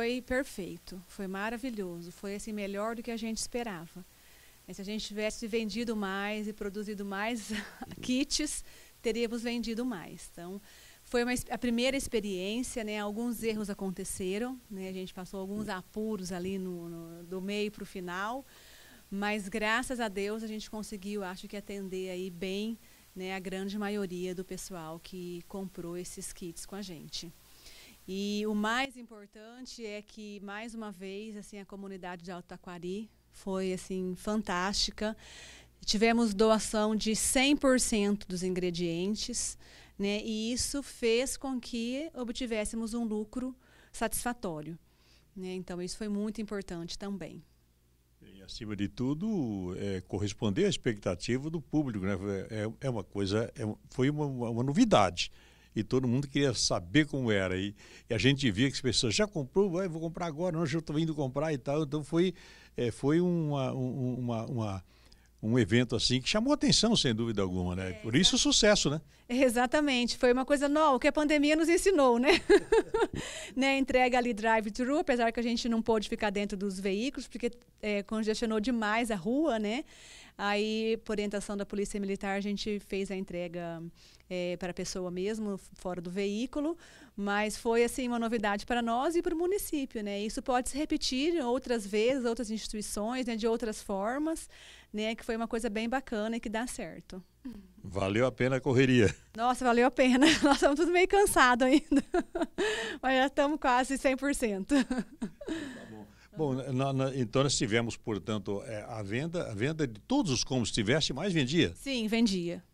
Foi perfeito, foi maravilhoso, foi assim melhor do que a gente esperava. Se a gente tivesse vendido mais e produzido mais kits, teríamos vendido mais. Então, foi uma, a primeira experiência, né? Alguns erros aconteceram, né? A gente passou alguns apuros ali no, no do meio para o final, mas graças a Deus a gente conseguiu, acho que atender aí bem, né? A grande maioria do pessoal que comprou esses kits com a gente. E o mais importante é que, mais uma vez, assim, a comunidade de Alto Taquari foi assim fantástica. Tivemos doação de 100% dos ingredientes, né? E isso fez com que obtivéssemos um lucro satisfatório, né? Então isso foi muito importante também. E acima de tudo, é, corresponder à expectativa do público, né? É, é uma coisa, é, foi uma, uma novidade e todo mundo queria saber como era. E, e a gente via que as pessoas já comprou, vai vou comprar agora, hoje eu estou indo comprar e tal. Então foi, é, foi uma, uma, uma um evento assim que chamou atenção, sem dúvida alguma, né? É, Por isso o sucesso, né? Exatamente. Foi uma coisa nova que a pandemia nos ensinou, né? né? Entrega ali drive-thru, apesar que a gente não pôde ficar dentro dos veículos, porque é, congestionou demais a rua, né? Aí, por orientação da Polícia Militar, a gente fez a entrega é, para a pessoa mesmo, fora do veículo, mas foi assim uma novidade para nós e para o município, né? Isso pode se repetir outras vezes, outras instituições, né, de outras formas, né? Que foi uma coisa bem bacana e que dá certo. Valeu a pena a correria. Nossa, valeu a pena. Nós estamos tudo meio cansados ainda. Mas já estamos quase 100%. Bom, na, na, então nós tivemos, portanto, é, a venda, a venda de todos os combos que mais vendia. Sim, vendia.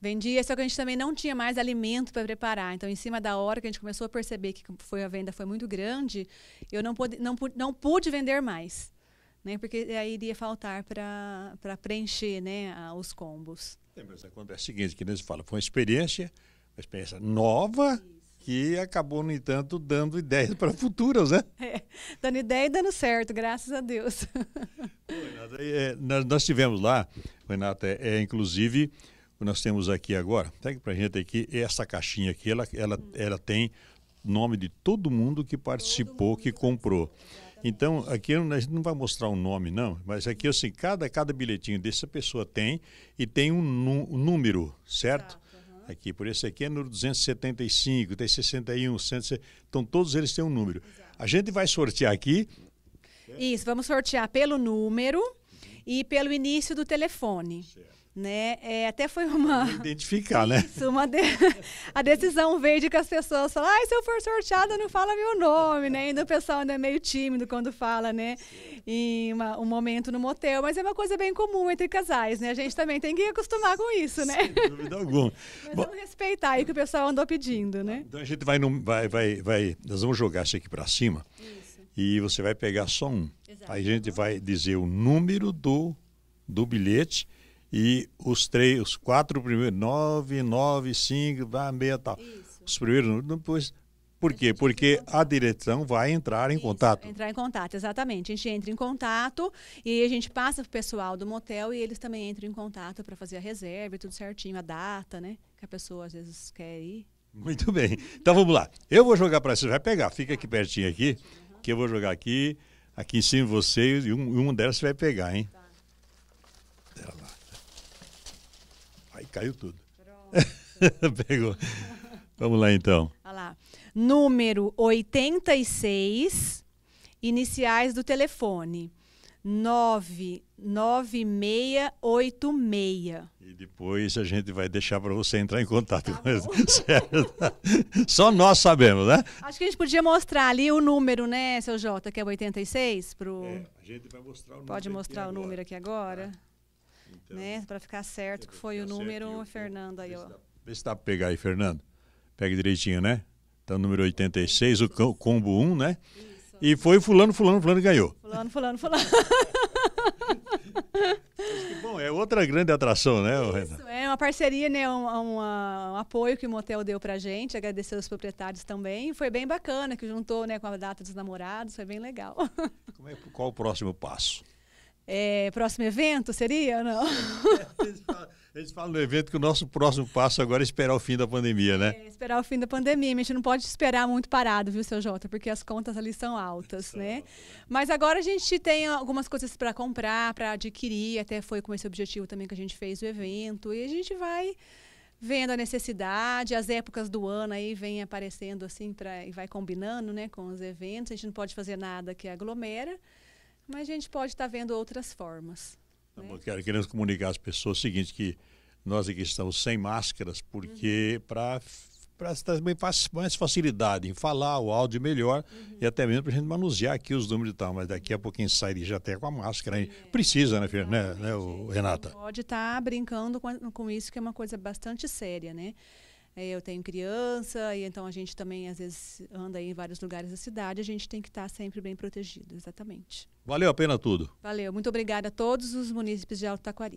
Vendia, só que a gente também não tinha mais alimento para preparar. Então, em cima da hora que a gente começou a perceber que foi a venda foi muito grande, eu não pude, não pude, não pude vender mais, né? Porque aí iria faltar para preencher, né, os combos. É, mas acontece o seguinte, que eles falam, foi uma experiência, uma experiência nova. Isso que acabou, no entanto, dando ideias para futuras, né? É, dando ideia e dando certo, graças a Deus. Renata, é, nós, nós, tivemos lá, Renata, é, é inclusive, nós temos aqui agora, pega para gente aqui, essa caixinha aqui, ela, ela, hum. ela tem nome de todo mundo que participou, mundo que comprou. Então, aqui a gente não vai mostrar o um nome, não, mas aqui, assim, cada, cada bilhetinho dessa pessoa tem e tem um, um número, certo? Tá aqui, por esse aqui é número 275, tem 61, 160, então todos eles têm um número. A gente vai sortear aqui. Isso, vamos sortear pelo número e pelo início do telefone. Certo né? É, até foi uma. Identificar, né? Isso, uma de... a decisão veio de que as pessoas falam, ah, se eu for sorteada, não fala meu nome, né? Ainda o pessoal ainda é meio tímido quando fala, né? Em uma, um momento no motel, mas é uma coisa bem comum entre casais, né? A gente também tem que acostumar com isso, né? Sem dúvida alguma. mas Bom, vamos respeitar aí o que o pessoal andou pedindo, né? Então a gente vai, no, vai, vai, vai. Nós vamos jogar isso aqui para cima. Isso. E você vai pegar só um. Exato. Aí a gente vai dizer o número do, do bilhete e os três, os quatro primeiros, nove, nove, cinco, vai meia tal. Isso. Os primeiros números, depois por quê? Porque a direção vai entrar em Isso, contato. Entrar em contato, exatamente. A gente entra em contato e a gente passa para o pessoal do motel e eles também entram em contato para fazer a reserva e tudo certinho, a data, né? Que a pessoa às vezes quer ir. Muito bem. Então vamos lá. Eu vou jogar para você. Vai pegar, fica aqui tá. pertinho aqui, que eu vou jogar aqui, aqui em cima de você e um, um delas você vai pegar, hein? Tá. Aí caiu tudo. Pegou. Vamos lá então. Olha lá. Número 86, iniciais do telefone. 99686. E depois a gente vai deixar para você entrar em contato tá com Só nós sabemos, né? Acho que a gente podia mostrar ali o número, né, seu Jota, que é o 86? Pro... É, a gente vai mostrar o número. Pode mostrar o agora. número aqui agora. Tá. Então, né? Para ficar certo que foi o número, certo, Fernando. Aí, ó. Vê se dá para pegar aí, Fernando. Pega direitinho, né? Então, número 86, o combo 1, né? E foi fulano, fulano, fulano ganhou. Fulano, fulano, fulano. Bom, é outra grande atração, né, Isso, É uma parceria, né, um, um, um, apoio que o motel deu pra gente, agradecer os proprietários também. Foi bem bacana, que juntou né, com a data dos namorados, foi bem legal. É, qual o próximo passo? É, próximo evento seria ou não? a gente eles falam no evento que o nosso próximo passo agora é esperar o fim da pandemia, né? É, esperar o fim da pandemia. A gente não pode esperar muito parado, viu, seu Jota? Porque as contas ali são altas, né? né? Mas agora a gente tem algumas coisas para comprar, para adquirir. Até foi com esse objetivo também que a gente fez o evento. E a gente vai vendo a necessidade, as épocas do ano aí vem aparecendo assim pra, e vai combinando né, com os eventos. A gente não pode fazer nada que aglomera. Mas a gente pode estar tá vendo outras formas. Tá né? Quero, queremos comunicar às pessoas o seguinte, que nós aqui estamos sem máscaras, porque uhum. para para também mais facilidade em falar, o áudio melhor uhum. e até mesmo para a gente manusear aqui os números e tal. Mas daqui a pouquinho sai já até com a máscara. É, Precisa, né, filho, né, né, o Renata? Pode estar tá brincando com, com, isso, que é uma coisa bastante séria, né? É, eu tenho criança, e então a gente também às vezes anda em vários lugares da cidade, a gente tem que estar sempre bem protegido, exatamente. Valeu a pena tudo. Valeu, muito obrigada a todos os munícipes de Alto Taquari.